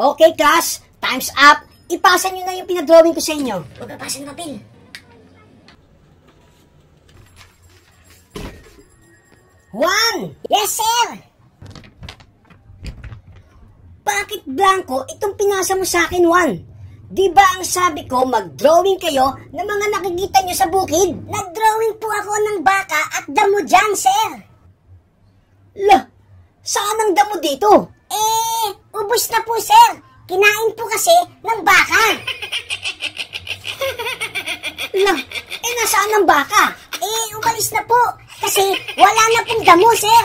Okay, class. Time's up. Ipasa nyo na yung pinadrawing ko sa inyo. Huwag papasa ng papel. One! Yes, sir! Bakit blanco itong pinasa mo sa akin, Juan? Di ba ang sabi ko, mag-drawing kayo ng mga nakikita nyo sa bukid? Nag-drawing po ako ng baka at damo dyan, sir! Lah, saan ang damo dito? Ubus na po, sir. Kinain po kasi ng baka. Lang, eh nasaan ang baka? Eh, umalis na po. Kasi wala na pong damo, sir.